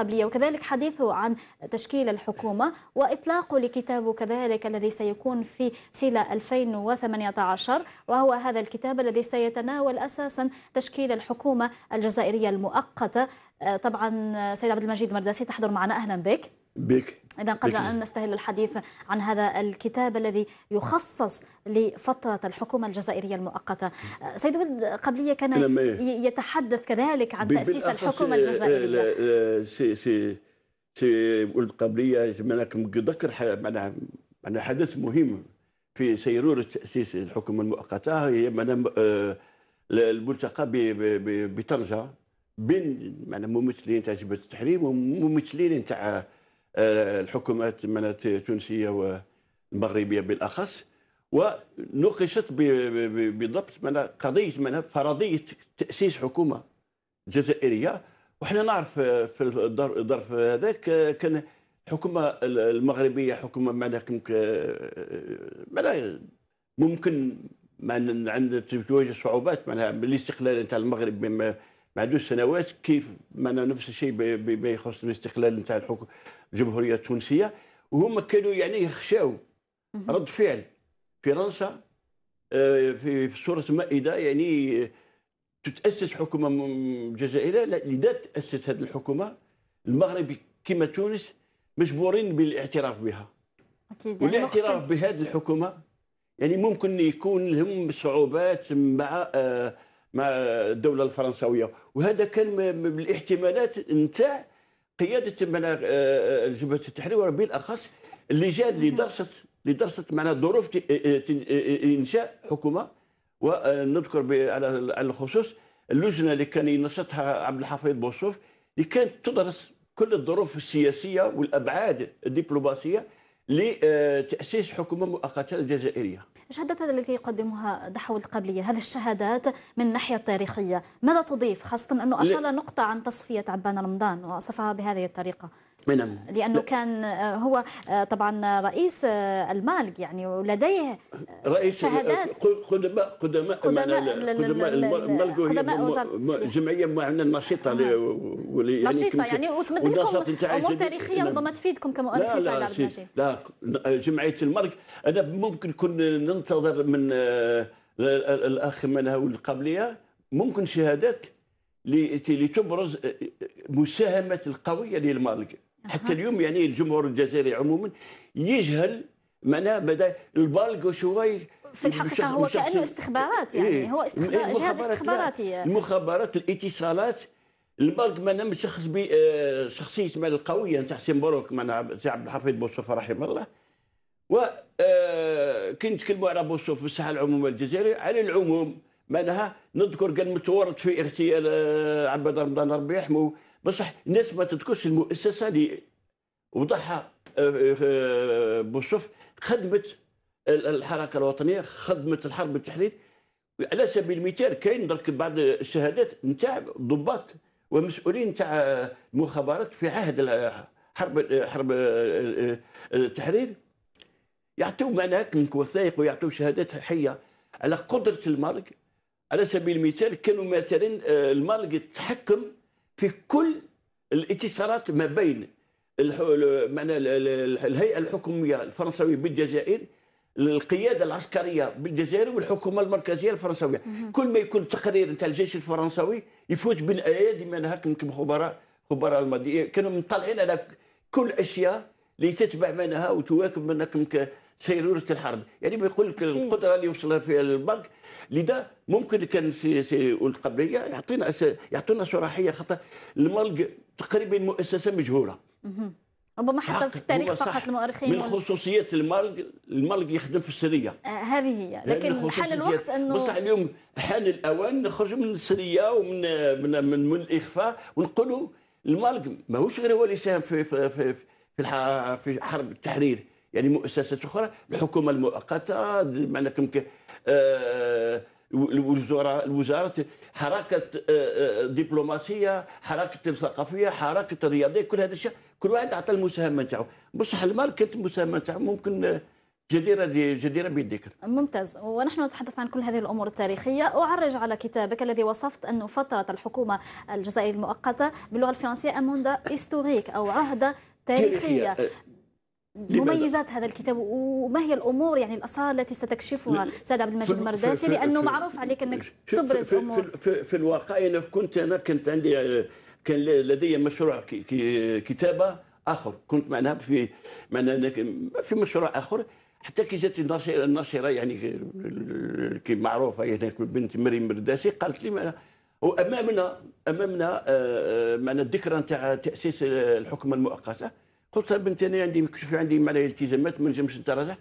قبلية وكذلك حديثه عن تشكيل الحكومة وإطلاقه لكتابه كذلك الذي سيكون في سيلا 2018 وهو هذا الكتاب الذي سيتناول أساسا تشكيل الحكومة الجزائرية المؤقتة آه، طبعا آه، سيد عبد المجيد مرداسي تحضر معنا أهلا بك بك إذا قبل أن نستهل الحديث عن هذا الكتاب الذي يخصص لفترة الحكومة الجزائرية المؤقتة آه، سيد ولد قبلية كان إيه؟ يتحدث كذلك عن تأسيس الحكومة الجزائرية آه، آه، سي سي سي ولد قبلية معناك ذكر معناها معناها حدث مهم في سيرورة تأسيس الحكومة المؤقتة هي معناها الملتقى بطنجة بين معناها ممثلين تاع جبهة التحرير وممثلين تاع الحكومات التونسيه والمغربيه بالاخص ونقشت بضبط من قضيه من فرضيه تاسيس حكومه جزائريه وحنا نعرف في الظرف هذاك كان الحكومه المغربيه حكومه معناها ممكن ممكن مع عندها تواجه صعوبات معناها بالاستقلال نتاع المغرب ما عندوش سنوات كيف معنا نفس الشيء بما يخص الاستقلال نتاع الحكم الجمهوريه التونسيه وهم كانوا يعني يخشاو رد فعل فرنسا آه، في صوره مائدة يعني آه، تتأسس حكومة جزائرية لذا تأسس هذه الحكومة المغرب كما تونس مجبورين بالاعتراف بها أكيد يعني والاعتراف بهذه الحكومة يعني ممكن يكون لهم صعوبات مع آه مع الدوله الفرنساويه وهذا كان من الاحتمالات نتاع قياده معنا آه، آه، جبهه التحرير وبالاخص اللجان اللي درست اللي درست معنا ظروف آه، انشاء حكومه ونذكر على الخصوص اللجنه اللي كان ينشطها عبد الحفيظ بوصوف اللي كانت تدرس كل الظروف السياسيه والابعاد الدبلوماسيه لتأسيس حكومة مؤقتة الجزائرية الشهادات التي يقدمها دحو القبلية هذه الشهادات من الناحية التاريخية ماذا تضيف خاصة أنه أشار نقطة عن تصفية عبان رمضان وصفها بهذه الطريقة نعم. لانه كان آه، هو آه، طبعا رئيس آه، المالك يعني ولديه رئيس قدماء قدماء قدماء المالك وهي جمعيه معنا نشيطه نشيطه يعني, يعني وتمد لكم امور تاريخيه نعم. ربما تفيدكم كمؤرخ لا لا, لا جمعيه المالك انا ممكن كنا ننتظر من الاخ منها والقبليه ممكن شهادات لتبرز مساهمه القويه للمالك حتى اليوم يعني الجمهور الجزائري عموما يجهل معناها بدا البالغ شوي في الحقيقه هو كانه استخبارات يعني إيه؟ هو استخبار إيه، جهاز استخباراتي المخابرات الاتصالات البالغ معناها متشخص بشخصيه آه، معناها القويه نتاع حسين مبروك معناها سي عبد الحفيظ بوصوفه رحمه الله و آه، كي نتكلموا على بوصوف في الساحه العموميه الجزائريه على العموم معناها نذكر كان متورط في اغتيال آه، عبد رمضان ربي يحمو بصح الناس ما تذكرش المؤسسه اللي وضعها آه، آه، بوصف خدمت الحركه الوطنيه خدمت الحرب التحرير على سبيل المثال كاين درك بعض الشهادات نتاع ضباط ومسؤولين نتاع المخابرات في عهد حرب حرب آه، التحرير يعطيو معناها وثائق ويعطيو شهادات حيه على قدره المرج على سبيل المثال كانوا مثلا المرج تحكم في كل الاتصالات ما بين الهيئه الحكوميه الفرنسويه بالجزائر القياده العسكريه بالجزائر والحكومه المركزيه الفرنسويه كل ما يكون تقرير نتاع الجيش الفرنسوي يفوت بين ايادي من هكذا خبراء خبراء الماضي كانوا مطلعين على كل اشياء اللي تتبع منها وتواكب منك سيروره الحرب يعني بيقول لك القدره اللي وصلها فيها البنك لذا ممكن كان سي سي القبليه يعطينا يعطونا صراحيه خاطر الملك تقريبا مؤسسه مجهوله ربما حتى في التاريخ فقط المؤرخين من خصوصيات المالك المالك يخدم في السريه آه هذه هي لكن حان الوقت انه بصح اليوم حان الاوان نخرجوا من السريه ومن من, من, من الاخفاء ونقولوا المالك ماهوش غير هو اللي ساهم في في في, في, في حرب التحرير يعني مؤسسات اخرى الحكومه المؤقته معنى كم آه، الوزراء الوزارات حركه آه، آه، دبلوماسيه حركه ثقافيه حركه رياضيه كل هذا الشيء كل واحد اعطى المساهمه نتاعو بصح المال كانت المساهمه نتاعو ممكن جديرة جديرة بالذكر ممتاز ونحن نتحدث عن كل هذه الأمور التاريخية أعرج على كتابك الذي وصفت أن فترة الحكومة الجزائرية المؤقتة باللغة الفرنسية أموندا إستوريك أو عهدة تاريخية مميزات هذا الكتاب وما هي الامور يعني الاسرار التي ستكشفها سيد عبد المجيد المرداسي لانه معروف عليك انك تبرز في امور في, في, في الواقع انا كنت انا كنت عندي كان لدي مشروع كتابه اخر كنت معناها في معناها في مشروع اخر حتى كي جات الناشره الناشره يعني كي معروفه يعني بنت مريم مرداسي قالت لي وامامنا امامنا آه، آه، معنا الذكرى نتاع تاسيس الحكم المؤقته قلت بنت انا عندي كشف عندي مع التزامات ما نجمش نتراجع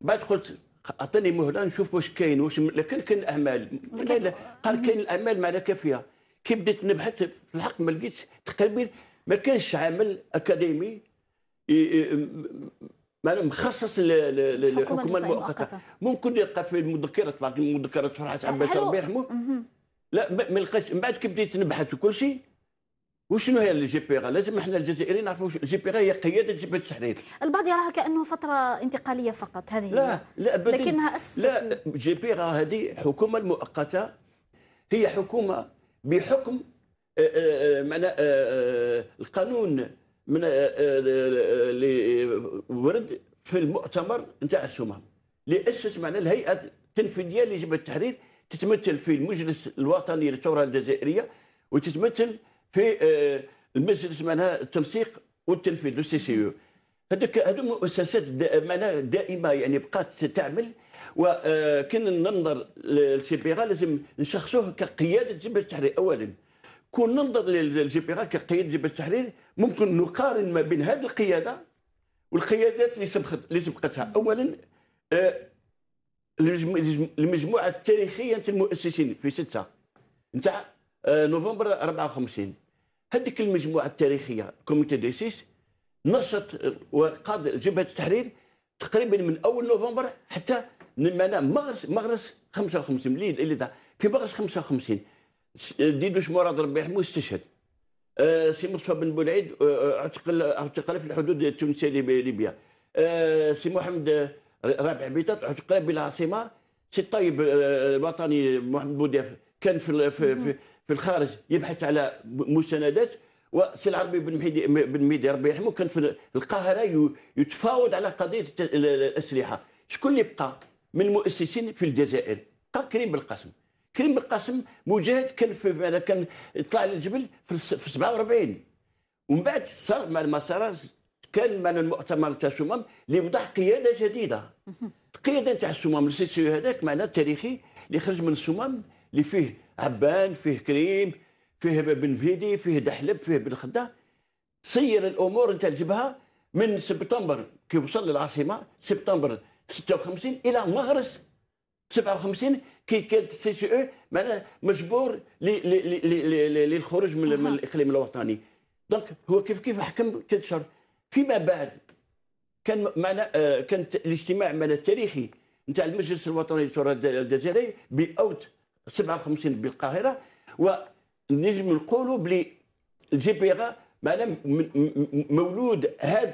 بعد قلت اعطيني مهله نشوف واش كاين واش لكن كان امال لا لا قال كاين الامال ما لا كافيه كي بديت نبحث في الحق ما لقيتش تقريبا ما كانش عمل اكاديمي معناها مخصص للحكومه المؤقته ممكن يلقى في المذكرات بعض المذكرات فرحت عباس ربي يرحمه لا ما لقيتش من بعد كي بديت نبحث وكل شيء وشنو هي الجي بي غا إيه؟ لازم احنا الجزائريين نعرفوا الجي بي غا إيه هي قياده جبهه إيه التحرير البعض يراها كانه فتره انتقاليه فقط هذه لا لا لكنها اسست لا جي بي غا هذه حكومه مؤقته هي حكومه بحكم آه، آه، معنى آه، القانون من اللي ورد في المؤتمر نتاع السمام اللي اسس معنى الهيئه التنفيذيه لجبهه التحرير تتمثل في المجلس الوطني للثوره الجزائريه وتتمثل في آه، المجلس معناها التنسيق والتنفيذ لو سي سي او هذوك هذو مؤسسات معناها دائمه يعني بقات تعمل وكان آه، ننظر للسي بي لازم نشخصوه كقياده جبهه التحرير اولا كون ننظر للجي بي كقياده جبهه التحرير ممكن نقارن ما بين هذه القياده والقيادات اللي سبقت اللي سبقتها اولا آه، المجموعه التاريخيه المؤسسين في سته نتاع آه، نوفمبر 54 هذيك المجموعه التاريخيه كوميتي دي سيس نشط وقاد جبهه التحرير تقريبا من اول نوفمبر حتى من مغرس مغرس 55 الليل اللي ده في مغرس 55 آه، ديدوش مراد ربي يرحمه استشهد آه، سي مصطفى بن بولعيد اعتقل اعتقل في الحدود التونسيه ليبيا سي محمد رابع بيطات اعتقل بالعاصمه سي الطيب الوطني محمد بوديف كان في في, في في الخارج يبحث على مساندات وسي العربي بن مهدي بن مهدي ربي يرحمه كان في القاهره يتفاوض على قضيه الاسلحه شكون اللي بقى من المؤسسين في الجزائر بقى كريم بالقاسم كريم بالقاسم مجاهد كان في كان طلع للجبل في 47 ومن بعد صار مع المسارات كان من المؤتمر تاع اللي وضع قياده جديده القياده تاع السمام السيسي هذاك معناه تاريخي اللي خرج من السمام اللي فيه عبان فيه كريم فيه بن فيدي فيه دحلب فيه بن خده سير الامور انت الجبهه من سبتمبر كي وصل للعاصمه سبتمبر 56 الى مغرس 57 كي كانت سي سي او معناها مجبور للخروج من, من الاقليم الوطني دونك هو كيف كيف حكم ثلاث شهور فيما بعد كان معنا آه، كانت الاجتماع معنا التاريخي نتاع المجلس الوطني للثوره الجزائري باوت 57 بالقاهره ونجم نقولوا بلي الجي بي غا معناها مولود هذا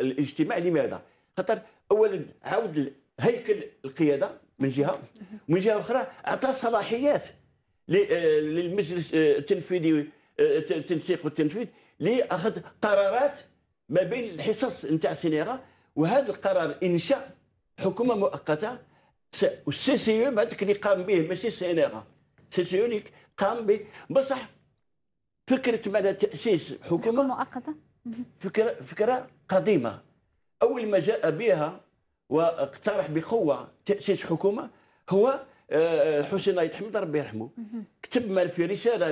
الاجتماع لماذا؟ خاطر اولا عاود هيكل القياده من جهه ومن جهه اخرى اعطى صلاحيات آه، للمجلس آه، التنفيذي آه، التنسيق والتنفيذ لاخذ قرارات ما بين الحصص نتاع سينيغا وهذا القرار انشا حكومه مؤقته والسي سي او بعدك اللي قام به ماشي سينيغا سي سي او اللي قام به بصح فكره مدى تاسيس حكومه مؤقته فكره فكره قديمه اول ما جاء بها واقترح بقوه تاسيس حكومه هو آه، حسين الله حمد ربي يرحمه كتب في رساله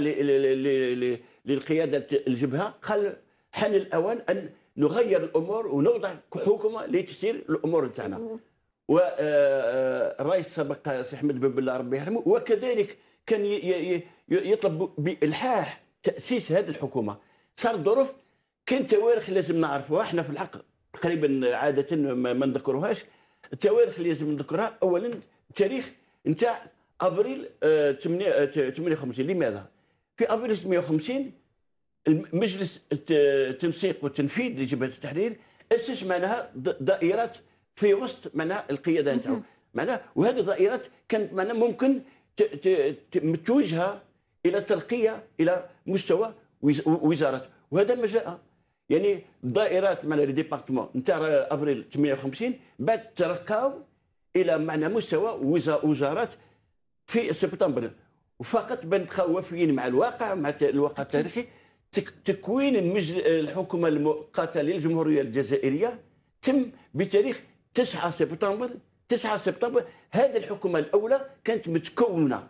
للقياده الجبهه قال حان الاوان ان نغير الامور ونوضع حكومه لتسير الامور تاعنا والرئيس آه، آه، السابق سي احمد بن بلال ربي يرحمه وكذلك كان يطلب بالحاح تاسيس هذه الحكومه صار ظروف كان تواريخ لازم نعرفوها احنا في الحق تقريبا عاده ما نذكروهاش التواريخ اللي لازم نذكرها اولا تاريخ نتاع ابريل 58 آه، لماذا؟ في ابريل 58 مجلس التنسيق والتنفيذ لجبهه التحرير اسس معناها دائره في وسط معناها القياده نتاعو معناها وهذه الظائرات كانت معناها ممكن متوجهه الى ترقيه الى مستوى وزارات وهذا ما جاء يعني الدائرات معناها لي ديبارتمون نتاع ابريل 58 بعد ترقاو الى معنى مستوى وزارات في سبتمبر وفقط بان وافيين مع الواقع مع الواقع التاريخي تكوين الحكومه المؤقته للجمهوريه الجزائريه تم بتاريخ 9 سبتمبر 9 سبتمبر هذه الحكومه الاولى كانت متكونه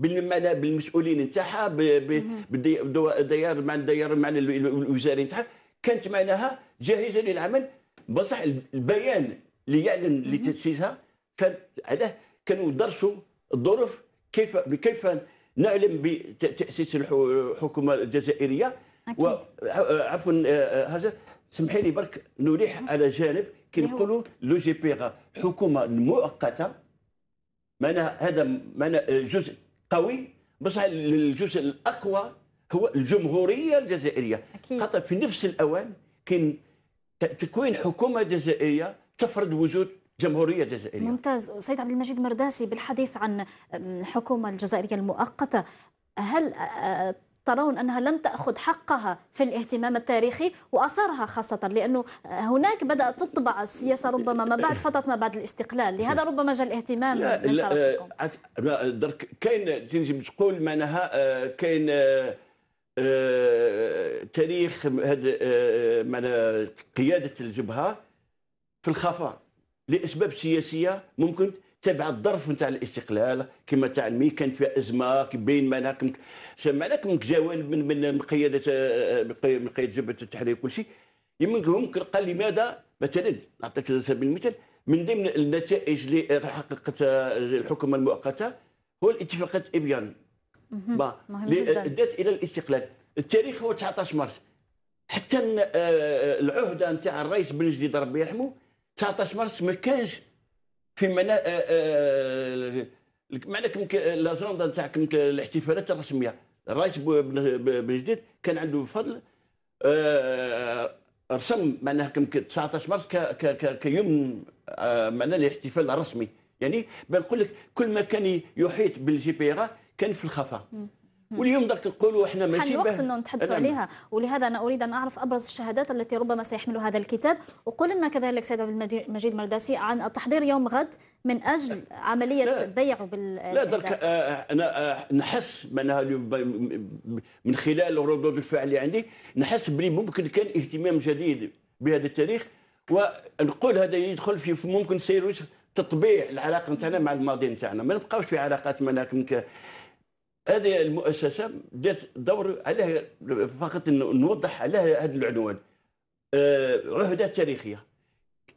بالمسؤولين نتاعها بالديار مع الديار مع الوزاري نتاعها كانت معناها جاهزه للعمل بصح البيان اللي يعلن لتاسيسها كان عليه كانوا درسوا الظروف كيف كيف نعلم بتاسيس الحكومه الجزائريه عفوا آه، آه، هذا سمحي لي برك نريح على جانب كي إيه نقولوا لو جي بي غا حكومه مؤقته معناها هذا معناها جزء قوي بصح الجزء الاقوى هو الجمهوريه الجزائريه حتى في نفس الاوان كاين تكوين حكومه جزائريه تفرض وجود جمهوريه جزائريه ممتاز سيد عبد المجيد مرداسي بالحديث عن الحكومه الجزائريه المؤقته هل ترون أنها لم تأخذ حقها في الاهتمام التاريخي وأثرها خاصة لأنه هناك بدأت تطبع السياسة ربما ما بعد فترة ما بعد الاستقلال لهذا ربما جاء الاهتمام لا من لا آه، درك كاين تنجم تقول معناها آه، كاين آه، تاريخ هذا معنى قيادة الجبهة في الخفاء لأسباب سياسية ممكن تبع الظرف نتاع الاستقلال كما تاع المي كانت فيها ازمه بين مناكم من جوانب من من قياده من قياده جبهه التحرير وكل شيء يمكن قال لماذا مثلا نعطيك على سبيل المثال من ضمن النتائج اللي حققت الحكومه المؤقته هو الاتفاقات ابيان اللي ادت الى الاستقلال التاريخ هو 19 مارس حتى آه، العهده نتاع الرئيس بن جديد ربي يرحمه 19 مارس ما كانش في منا معناك لا زوندا تاع الاحتفالات الرسميه الرئيس بن جديد كان عنده فضل آه، رسم معناها كم 19 مارس كيوم آه، معناها الاحتفال الرسمي يعني بنقول لك كل ما كان يحيط بالجي بي كان في الخفاء واليوم درك تقولوا احنا ماشي حان الوقت انه نتحدث عليها ولهذا انا اريد ان اعرف ابرز الشهادات التي ربما سيحمل هذا الكتاب وقل لنا كذلك سيد عبد المجيد مرداسي عن التحضير يوم غد من اجل عمليه لا بيعه بال لا درك آه، آه، انا آه، نحس من خلال ردود الفعل اللي عندي نحس بلي ممكن كان اهتمام جديد بهذا التاريخ ونقول هذا يدخل في ممكن سيروس تطبيع العلاقه نتاعنا مع الماضي نتاعنا ما نبقاوش في علاقات مناكم هذه المؤسسه دارت دور عليها فقط نوضح عليها هذا العنوان آه، عهده تاريخيه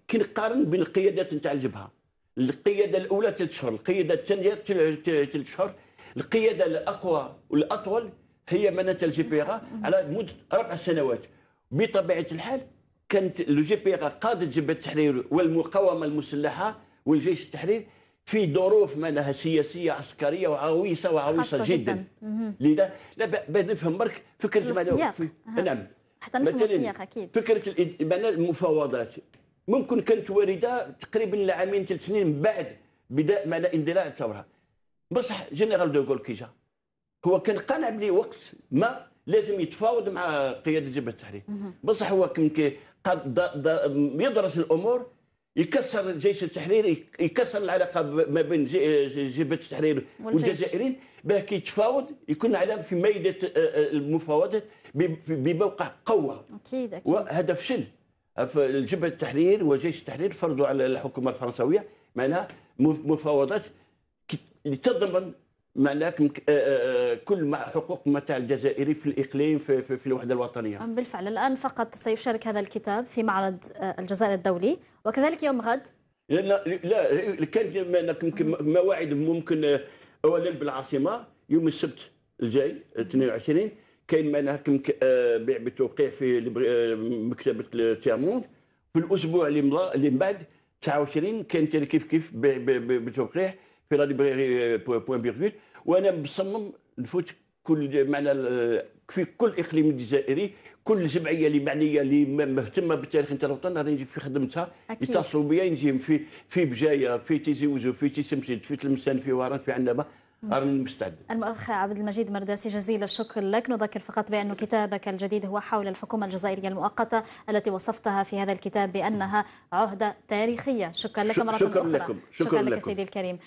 كي نقارن بين القيادات نتاع الجبهه القياده الاولى ثلاث شهور القياده الثانيه ثلاث شهور القياده الاقوى والاطول هي منات الجبيره على مده اربع سنوات بطبيعه الحال كانت الجبيره قاده جبهه التحرير والمقاومه المسلحه والجيش التحرير في ظروف ما لها سياسيه عسكريه وعويصه وعويصه جدا, جدا. لذا لا باش نفهم برك فكره معناها أه، نعم حتى نفهم السياق اكيد فكره معناها المفاوضات ممكن كانت وارده تقريبا لعامين ثلاث سنين من بعد بداء معنى اندلاع الثوره بصح جنرال دوغول كي جا هو كان قانع بلي وقت ما لازم يتفاوض مع قياده جبهه التحرير بصح هو كان يدرس الامور يكسر الجيش التحريري يكسر العلاقه ما بين جبهه التحرير والجزائريين باه كيتفاوض يكون على في مائده آه، آه، المفاوضات بموقع قوه اكيد اكيد وهذا فشل جبهه التحرير وجيش التحرير فرضوا على الحكومه الفرنسويه معناها مفاوضات لتضمن لكن آه، آه، آه، كل حقوق متاع الجزائري في الاقليم في, في, في الوحده الوطنيه. بالفعل الان فقط سيشارك هذا الكتاب في معرض الجزائر الدولي وكذلك يوم غد لا لا كان مواعيد ممكن اولا بالعاصمه يوم السبت الجاي 22 كاين معناها بيع بتوقيع في مكتبه تيرمونت في الاسبوع اللي مضى اللي من بعد 29 كان كيف كيف بيع بتوقيع في لا ليبريري بوان euh, بيرفيل وانا مصمم نفوت كل معنا في كل اقليم الجزائري كل جمعيه اللي معنيه اللي مهتمه بالتاريخ نتاع الوطن راني نجي في خدمتها يتصلوا بيا نجيهم في في بجايه في تيزي وزو في تيسمسيد في تلمسان في وارات في عنابه أرن مستعد المؤرخ عبد المجيد مرداسي جزيل الشكر لك نذكر فقط بأن كتابك الجديد هو حول الحكومة الجزائرية المؤقتة التي وصفتها في هذا الكتاب بأنها عهدة تاريخية شكرا لك مرة شكرا أخرى لكم. شكرا, شكرا لك سيدي الكريم